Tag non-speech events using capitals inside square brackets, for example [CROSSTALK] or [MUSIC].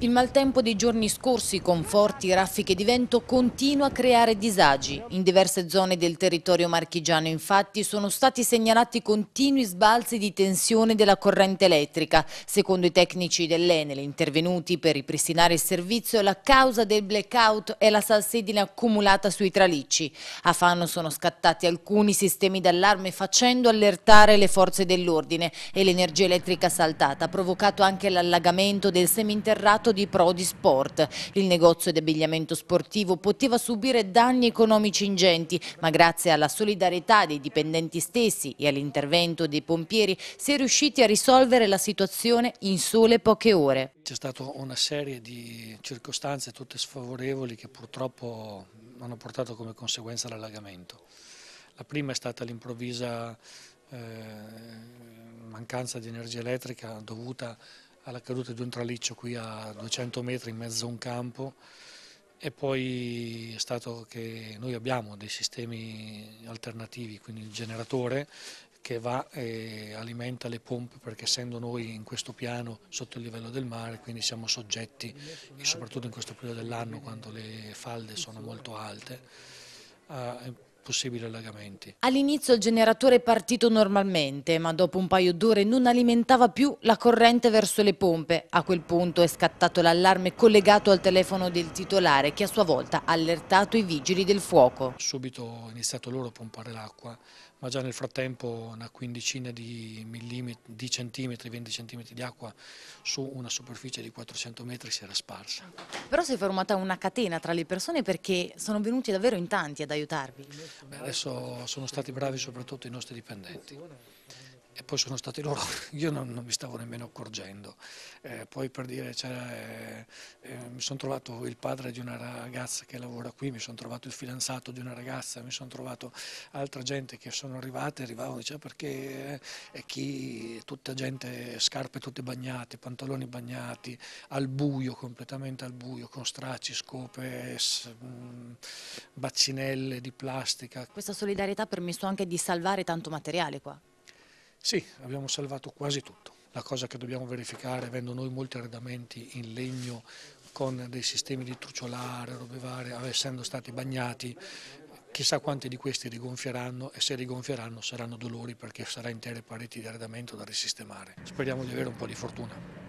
Il maltempo dei giorni scorsi, con forti raffiche di vento, continua a creare disagi. In diverse zone del territorio marchigiano, infatti, sono stati segnalati continui sbalzi di tensione della corrente elettrica. Secondo i tecnici dell'Enel intervenuti per ripristinare il servizio, la causa del blackout è la salsedine accumulata sui tralicci. A Fanno sono scattati alcuni sistemi d'allarme facendo allertare le forze dell'ordine e l'energia elettrica saltata ha provocato anche l'allagamento del seminterrato mercato di Prodi Sport. Il negozio di abbigliamento sportivo poteva subire danni economici ingenti, ma grazie alla solidarietà dei dipendenti stessi e all'intervento dei pompieri si è riusciti a risolvere la situazione in sole poche ore. C'è stata una serie di circostanze tutte sfavorevoli che purtroppo hanno portato come conseguenza l'allagamento. La prima è stata l'improvvisa eh, mancanza di energia elettrica dovuta alla caduta di un traliccio qui a 200 metri in mezzo a un campo e poi è stato che noi abbiamo dei sistemi alternativi, quindi il generatore che va e alimenta le pompe perché essendo noi in questo piano sotto il livello del mare quindi siamo soggetti soprattutto in questo periodo dell'anno quando le falde sono molto alte possibili allagamenti. All'inizio il generatore è partito normalmente, ma dopo un paio d'ore non alimentava più la corrente verso le pompe. A quel punto è scattato l'allarme collegato al telefono del titolare che a sua volta ha allertato i vigili del fuoco. Subito hanno iniziato loro a pompare l'acqua, ma già nel frattempo una quindicina di, di centimetri, 20 centimetri di acqua su una superficie di 400 metri si era sparsa. Però si è formata una catena tra le persone perché sono venuti davvero in tanti ad aiutarvi adesso sono stati bravi soprattutto i nostri dipendenti e poi sono stati loro, [LAUGHS] io non, non mi stavo nemmeno accorgendo. Eh, poi per dire, cioè, eh, mi sono trovato il padre di una ragazza che lavora qui, mi sono trovato il fidanzato di una ragazza, mi sono trovato altra gente che sono arrivate, arrivavano e diceva ah, perché eh, è chi, tutta gente, scarpe tutte bagnate, pantaloni bagnati, al buio, completamente al buio, con stracci, scope, baccinelle di plastica. Questa solidarietà ha permesso anche di salvare tanto materiale qua? Sì, abbiamo salvato quasi tutto. La cosa che dobbiamo verificare, avendo noi molti arredamenti in legno con dei sistemi di truciolare, robe varie, essendo stati bagnati, chissà quanti di questi rigonfieranno e se rigonfieranno saranno dolori perché sarà intere pareti di arredamento da risistemare. Speriamo di avere un po' di fortuna.